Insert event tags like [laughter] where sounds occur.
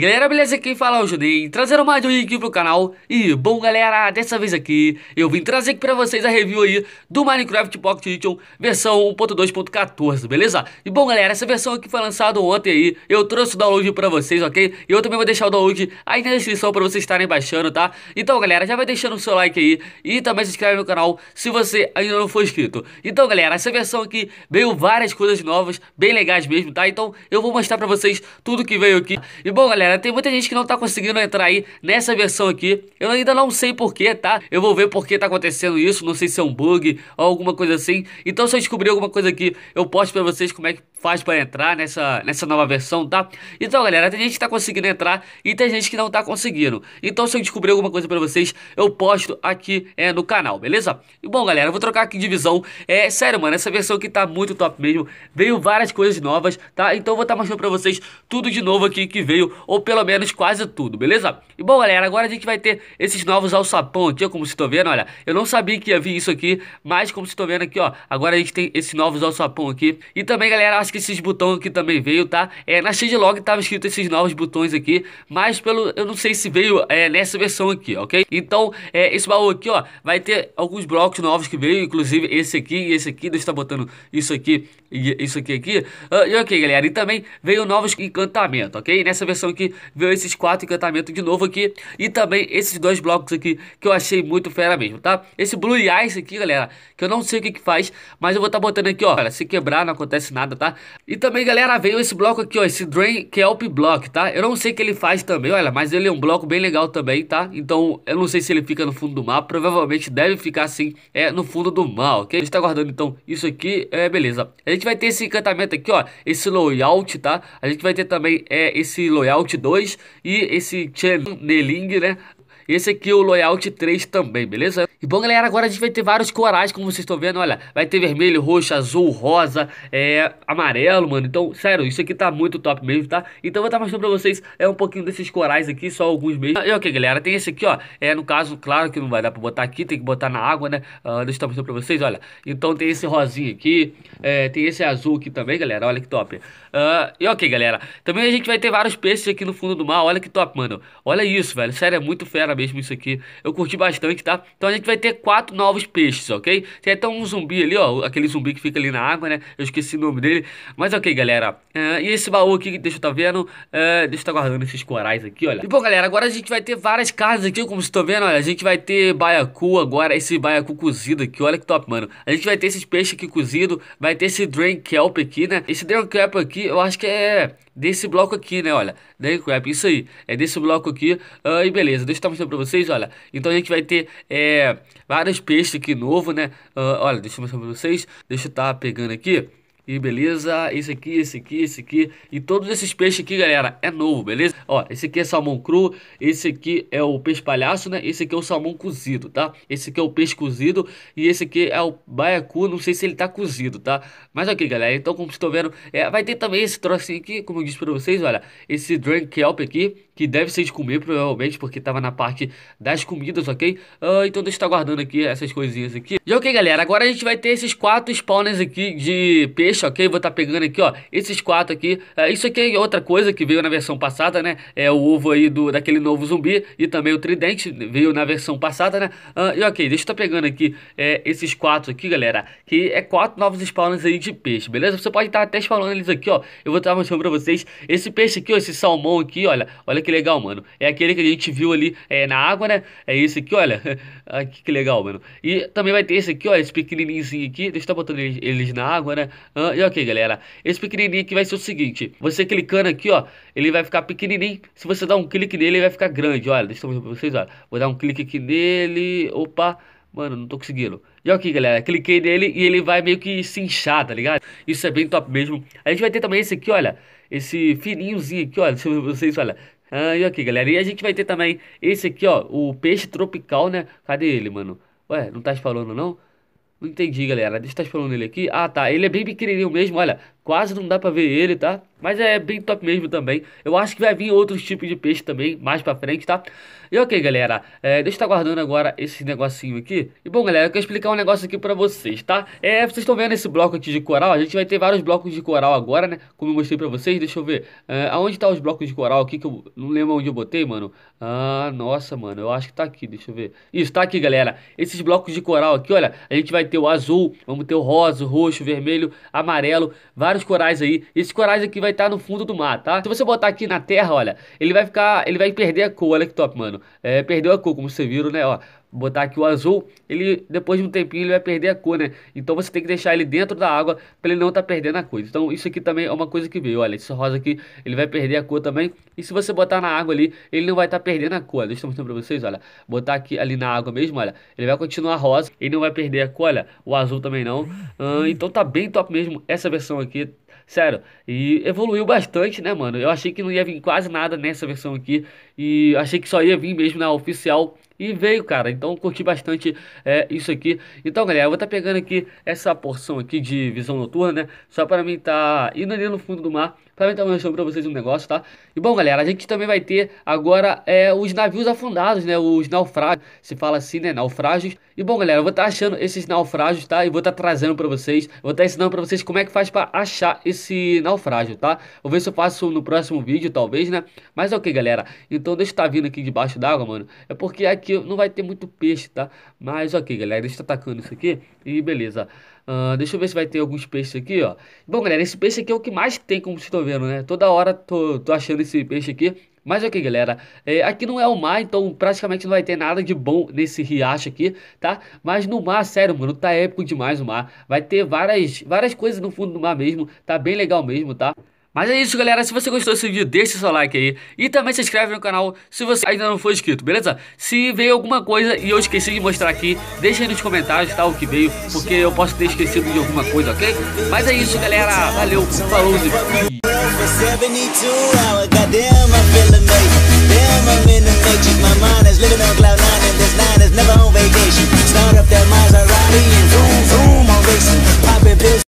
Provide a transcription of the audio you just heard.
galera, beleza? Quem fala é o Judei, trazendo mais um vídeo pro canal E bom galera, dessa vez aqui eu vim trazer aqui pra vocês a review aí do Minecraft Pocket Edition versão 1.2.14, beleza? E bom galera, essa versão aqui foi lançada ontem aí, eu trouxe o download pra vocês, ok? E eu também vou deixar o download aí na descrição pra vocês estarem baixando, tá? Então galera, já vai deixando o seu like aí e também se inscreve no canal se você ainda não for inscrito Então galera, essa versão aqui veio várias coisas novas, bem legais mesmo, tá? Então eu vou mostrar pra vocês tudo que veio aqui E bom galera galera, tem muita gente que não tá conseguindo entrar aí nessa versão aqui. Eu ainda não sei porquê, tá? Eu vou ver por que tá acontecendo isso, não sei se é um bug ou alguma coisa assim. Então se eu descobrir alguma coisa aqui, eu posto pra vocês como é que faz para entrar nessa, nessa nova versão, tá? Então, galera, tem gente que tá conseguindo entrar e tem gente que não tá conseguindo. Então, se eu descobrir alguma coisa para vocês, eu posto aqui é, no canal, beleza? E, bom, galera, eu vou trocar aqui de visão. É, sério, mano, essa versão aqui tá muito top mesmo. Veio várias coisas novas, tá? Então, eu vou estar tá mostrando para vocês tudo de novo aqui que veio, ou pelo menos quase tudo, beleza? E, bom, galera, agora a gente vai ter esses novos alçapão aqui, ó, como vocês estão vendo, olha. Eu não sabia que ia vir isso aqui, mas como vocês estão vendo aqui, ó, agora a gente tem esses novos alçapão aqui. E também, galera, acho que esses botões aqui também veio, tá? É, na changelog tava escrito esses novos botões aqui, mas pelo, eu não sei se veio é, nessa versão aqui, ok? Então, é, esse baú aqui, ó, vai ter alguns blocos novos que veio, inclusive esse aqui e esse aqui, deixa eu estar botando isso aqui e isso aqui aqui. Uh, e ok, galera, e também veio novos encantamentos, ok? nessa versão aqui veio esses quatro encantamentos de novo aqui e também esses dois blocos aqui que eu achei muito fera mesmo, tá? Esse Blue Ice aqui, galera, que eu não sei o que que faz, mas eu vou estar tá botando aqui, ó, galera, se quebrar não acontece nada, tá? E também, galera, veio esse bloco aqui, ó, esse Drain Kelp Block, tá? Eu não sei o que ele faz também, olha, mas ele é um bloco bem legal também, tá? Então, eu não sei se ele fica no fundo do mar, provavelmente deve ficar, sim, é, no fundo do mar, ok? A gente tá guardando, então, isso aqui, é, beleza. A gente vai ter esse encantamento aqui, ó, esse Loyalty, tá? A gente vai ter também, é, esse Loyalty 2 e esse Chen Neling, né? Esse aqui é o Loyalty 3 também, beleza? E bom, galera, agora a gente vai ter vários corais, como vocês estão vendo, olha. Vai ter vermelho, roxo, azul, rosa, é, amarelo, mano. Então, sério, isso aqui tá muito top mesmo, tá? Então, vou estar mostrando pra vocês é, um pouquinho desses corais aqui, só alguns mesmo. E ok, galera, tem esse aqui, ó. É, no caso, claro que não vai dar pra botar aqui, tem que botar na água, né? Uh, deixa eu estar mostrando pra vocês, olha. Então, tem esse rosinho aqui, é, tem esse azul aqui também, galera. Olha que top. Uh, e ok, galera. Também a gente vai ter vários peixes aqui no fundo do mar. Olha que top, mano. Olha isso, velho. Sério, é muito fera mesmo mesmo isso aqui. Eu curti bastante, tá? Então a gente vai ter quatro novos peixes, ok? Tem até um zumbi ali, ó. Aquele zumbi que fica ali na água, né? Eu esqueci o nome dele. Mas ok, galera. Uh, e esse baú aqui, deixa eu tá vendo. Uh, deixa eu tá guardando esses corais aqui, olha. E bom, galera, agora a gente vai ter várias casas aqui, como vocês estão vendo, olha. A gente vai ter baiacu agora, esse baiacu cozido aqui. Olha que top, mano. A gente vai ter esses peixes aqui cozido. Vai ter esse drain kelp aqui, né? Esse drain kelp aqui, eu acho que é desse bloco aqui, né? Olha, drain kelp, isso aí. É desse bloco aqui. Uh, e beleza, deixa eu estar mostrando para vocês, olha. Então a gente vai ter é, vários peixes aqui novo, né? Uh, olha, deixa eu mostrar para vocês. Deixa eu estar tá pegando aqui. E beleza, esse aqui, esse aqui, esse aqui E todos esses peixes aqui, galera, é novo, beleza? Ó, esse aqui é salmão cru Esse aqui é o peixe palhaço, né? Esse aqui é o salmão cozido, tá? Esse aqui é o peixe cozido E esse aqui é o baiacu, não sei se ele tá cozido, tá? Mas ok, galera, então como vocês estão vendo é, Vai ter também esse trocinho aqui, como eu disse pra vocês, olha Esse drink kelp aqui que deve ser de comer, provavelmente, porque estava na parte das comidas, ok? Uh, então deixa eu estar tá guardando aqui essas coisinhas aqui. E ok, galera, agora a gente vai ter esses quatro spawners aqui de peixe, ok? Vou estar tá pegando aqui, ó, esses quatro aqui. Uh, isso aqui é outra coisa que veio na versão passada, né? É o ovo aí do, daquele novo zumbi e também o tridente veio na versão passada, né? Uh, e ok, deixa eu estar tá pegando aqui é, esses quatro aqui, galera, que é quatro novos spawners aí de peixe, beleza? Você pode estar tá até spawnando eles aqui, ó. Eu vou estar tá mostrando pra vocês esse peixe aqui, ó, esse salmão aqui, olha. Olha que que legal, mano. É aquele que a gente viu ali é, na água, né? É esse aqui, olha. aqui [laughs] ah, que legal, mano. E também vai ter esse aqui, olha, esse pequenininho aqui. Deixa eu estar botando eles, eles, na água, né? Ah, e ok, galera. Esse pequenininho aqui vai ser o seguinte. Você clicando aqui, ó, ele vai ficar pequenininho. Se você dar um clique nele, ele vai ficar grande. Olha, deixa eu mostrar pra vocês, olha. Vou dar um clique aqui nele. Opa. Mano, não tô conseguindo. E aqui, galera, cliquei nele e ele vai meio que se inchar, tá ligado? Isso é bem top mesmo. A gente vai ter também esse aqui, olha. Esse fininhozinho aqui, olha. [laughs] Deixa eu ver vocês, olha. Ah, e aqui, galera. E a gente vai ter também esse aqui, ó. O peixe tropical, né? Cadê ele, mano? Ué, não tá falando, não? Não entendi, galera. Deixa eu estar tá falando ele aqui. Ah, tá. Ele é bem pequenininho mesmo, olha. Quase não dá pra ver ele, tá? Mas é bem top mesmo também. Eu acho que vai vir outros tipos de peixe também mais pra frente, tá? E ok, galera. É, deixa eu estar guardando agora esse negocinho aqui. E bom, galera, eu quero explicar um negócio aqui pra vocês, tá? É, vocês estão vendo esse bloco aqui de coral? A gente vai ter vários blocos de coral agora, né? Como eu mostrei pra vocês. Deixa eu ver. É, aonde tá os blocos de coral aqui que eu não lembro onde eu botei, mano? Ah, nossa, mano. Eu acho que tá aqui. Deixa eu ver. Isso, tá aqui, galera. Esses blocos de coral aqui, olha. A gente vai ter o azul, vamos ter o rosa, o roxo, o vermelho, amarelo. Vários corais aí. Esses corais aqui vai vai estar tá no fundo do mar, tá? Se você botar aqui na terra, olha, ele vai ficar, ele vai perder a cor, olha que top, mano. É, perdeu a cor, como vocês viram, né, ó. Botar aqui o azul, ele depois de um tempinho ele vai perder a cor, né? Então você tem que deixar ele dentro da água para ele não tá perdendo a cor. Então isso aqui também é uma coisa que veio, olha, esse rosa aqui, ele vai perder a cor também. E se você botar na água ali, ele não vai estar tá perdendo a cor. Deixa eu mostrar para vocês, olha. Botar aqui ali na água mesmo, olha, ele vai continuar rosa, ele não vai perder a cor, olha. O azul também não. Ah, então tá bem top mesmo essa versão aqui Sério, e evoluiu bastante, né, mano? Eu achei que não ia vir quase nada nessa versão aqui. E achei que só ia vir mesmo na oficial e veio, cara. Então curti bastante é, isso aqui. Então, galera, eu vou estar tá pegando aqui essa porção aqui de visão noturna, né? Só para mim tá indo ali no fundo do mar. Para mim tá mostrando para vocês um negócio, tá? E bom, galera, a gente também vai ter agora é, os navios afundados, né? Os naufrágios. Se fala assim, né? Naufrágios. E bom, galera, eu vou estar tá achando esses naufrágios, tá? E vou estar tá trazendo para vocês. Vou estar tá ensinando para vocês como é que faz para achar esse naufrágio, tá? Vou ver se eu faço no próximo vídeo, talvez, né? Mas ok, galera. Então deixa eu estar tá vindo aqui debaixo d'água, mano. É porque aqui aqui não vai ter muito peixe, tá? Mas ok, galera, está atacando isso aqui e beleza. Uh, deixa eu ver se vai ter alguns peixes aqui, ó. Bom, galera, esse peixe aqui é o que mais tem, como vocês estão vendo, né? Toda hora tô, tô achando esse peixe aqui. Mas ok, galera, é, aqui não é o mar, então praticamente não vai ter nada de bom nesse riacho aqui, tá? Mas no mar, sério, mano, tá épico demais o mar. Vai ter várias, várias coisas no fundo do mar mesmo, tá bem legal mesmo, tá? Mas é isso, galera. Se você gostou desse vídeo, deixa seu like aí. E também se inscreve no canal se você ainda não for inscrito, beleza? Se veio alguma coisa e eu esqueci de mostrar aqui, deixa aí nos comentários, tá? O que veio, porque eu posso ter esquecido de alguma coisa, ok? Mas é isso, galera. Valeu, falou e...